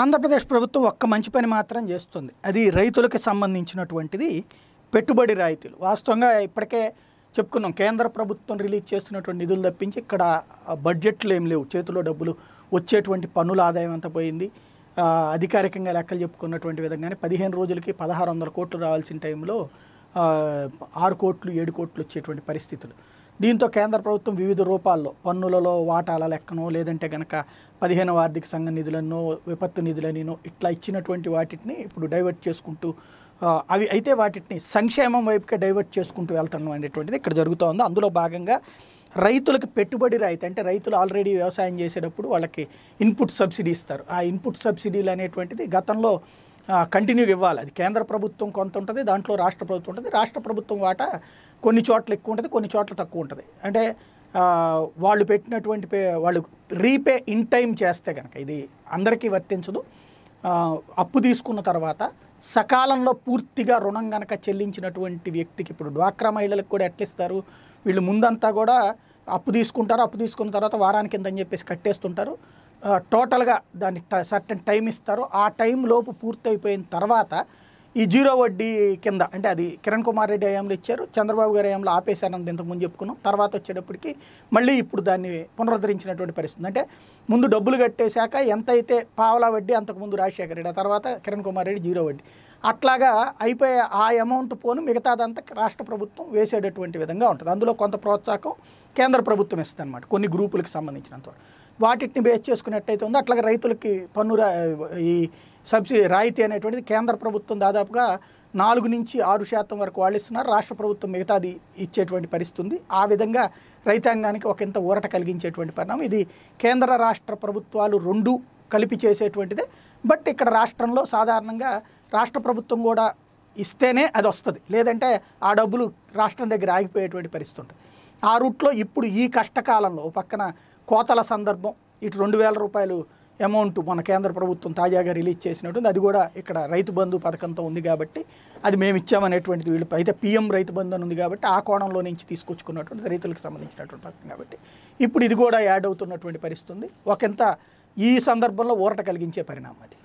ఆంధ్రప్రదేశ్ ప్రభుత్వం ఒక్క మంచి పని మాత్రం చేస్తుంది అది రైతులకు సంబంధించినటువంటిది పెట్టుబడి రాయితీలు వాస్తవంగా ఇప్పటికే చెప్పుకున్నాం కేంద్ర ప్రభుత్వం రిలీజ్ చేస్తున్నటువంటి నిధులు తప్పించి ఇక్కడ బడ్జెట్లు ఏం లేవు చేతిలో డబ్బులు వచ్చేటువంటి పన్నుల ఆదాయం అంతా పోయింది అధికారికంగా లెక్కలు చెప్పుకున్నటువంటి విధంగానే పదిహేను రోజులకి పదహారు వందల కోట్లు రావాల్సిన టైంలో ఆరు కోట్లు ఏడు కోట్లు వచ్చేటువంటి పరిస్థితులు దీంతో కేంద్ర ప్రభుత్వం వివిధ రూపాల్లో పన్నులలో వాటాల లెక్కనో లేదంటే కనుక పదిహేను ఆర్థిక సంఘ నిధులనో విపత్తు నిధులనినో ఇట్లా ఇచ్చినటువంటి వాటిని ఇప్పుడు డైవర్ట్ చేసుకుంటూ అవి అయితే వాటిని సంక్షేమం వైపుకే డైవర్ట్ చేసుకుంటూ వెళ్తాం అనేటువంటిది ఇక్కడ జరుగుతోంది అందులో భాగంగా రైతులకు పెట్టుబడి రాయితీ అంటే రైతులు ఆల్రెడీ వ్యవసాయం చేసేటప్పుడు వాళ్ళకి ఇన్పుట్ సబ్సిడీ ఇస్తారు ఆ ఇన్పుట్ సబ్సిడీలు అనేటువంటిది గతంలో కంటిన్యూ ఇవ్వాలి అది కేంద్ర ప్రభుత్వం కొంత ఉంటుంది దాంట్లో రాష్ట్ర ప్రభుత్వం ఉంటుంది రాష్ట్ర ప్రభుత్వం వాటా కొన్ని చోట్ల ఎక్కువ ఉంటుంది కొన్ని చోట్ల తక్కువ ఉంటుంది అంటే వాళ్ళు పెట్టినటువంటి వాళ్ళు రీపే ఇన్ టైం చేస్తే కనుక ఇది అందరికీ వర్తించదు అప్పు తీసుకున్న తర్వాత సకాలంలో పూర్తిగా రుణం కనుక చెల్లించినటువంటి వ్యక్తికి ఇప్పుడు డ్వాక్రా మహిళలకు కూడా ఎట్లిస్తారు వీళ్ళు ముందంతా కూడా అప్పు తీసుకుంటారు అప్పు తీసుకున్న తర్వాత వారానికి ఎంత అని చెప్పేసి కట్టేస్తుంటారు టోటల్గా దానికి సర్టన్ టైం ఇస్తారు ఆ టైం లోపు పూర్తయిపోయిన తర్వాత ఈ జీరో వడ్డీ కింద అంటే అది కిరణ్ కుమార్ రెడ్డి హయాంలో ఇచ్చారు చంద్రబాబు గారి హయాంలో ఆపేశారని ఇంతకుముందు చెప్పుకున్నాం తర్వాత వచ్చేటప్పటికి మళ్ళీ ఇప్పుడు దాన్ని పునరుద్ధరించినటువంటి పరిస్థితి అంటే ముందు డబ్బులు కట్టేశాక ఎంత అయితే పావలా వడ్డీ అంతకుముందు రాజశేఖర రెడ్డి ఆ తర్వాత కిరణ్ కుమార్ రెడ్డి జీరో వడ్డీ అట్లాగా అయిపోయే ఆ అమౌంట్ పోను మిగతాదంతా రాష్ట్ర ప్రభుత్వం వేసేటటువంటి విధంగా ఉంటుంది అందులో కొంత ప్రోత్సాహం కేంద్ర ప్రభుత్వం ఇస్తుంది అనమాట కొన్ని గ్రూపులకు సంబంధించినంత వాటిని బేస్ చేసుకున్నట్టయితే ఉందో అట్లాగే రైతులకి పన్ను ఈ సబ్సిడీ రాయితీ అనేటువంటిది కేంద్ర ప్రభుత్వం దాదాపుగా నాలుగు నుంచి ఆరు శాతం వరకు వాళ్ళు ఇస్తున్నారు రాష్ట్ర ప్రభుత్వం మిగతాది ఇచ్చేటువంటి పరిస్థితుంది ఆ విధంగా రైతాంగానికి ఇంత ఊరట కలిగించేటువంటి పరిణామం ఇది కేంద్ర రాష్ట్ర ప్రభుత్వాలు రెండు కలిపి చేసేటువంటిదే బట్ ఇక్కడ రాష్ట్రంలో సాధారణంగా రాష్ట్ర ప్రభుత్వం కూడా ఇస్తేనే అది వస్తుంది లేదంటే ఆ డబ్బులు రాష్ట్రం దగ్గర ఆగిపోయేటువంటి పరిస్థితి ఉంటుంది ఆ రూట్లో ఇప్పుడు ఈ కష్టకాలంలో పక్కన కోతల సందర్భం ఇటు రెండు వేల రూపాయలు అమౌంట్ మన కేంద్ర ప్రభుత్వం తాజాగా రిలీజ్ చేసినట్టుంది అది కూడా ఇక్కడ రైతు బంధు పథకంతో ఉంది కాబట్టి అది మేము ఇచ్చామనేటువంటిది వీళ్ళు అయితే పీఎం రైతు బంధు అని ఉంది కాబట్టి ఆ కోణంలో నుంచి తీసుకొచ్చుకున్నటువంటి రైతులకు సంబంధించినటువంటి పథకం కాబట్టి ఇప్పుడు ఇది కూడా యాడ్ అవుతున్నటువంటి పరిస్థితి ఉంది ఒకంత ఈ సందర్భంలో ఊరట కలిగించే పరిణామం అది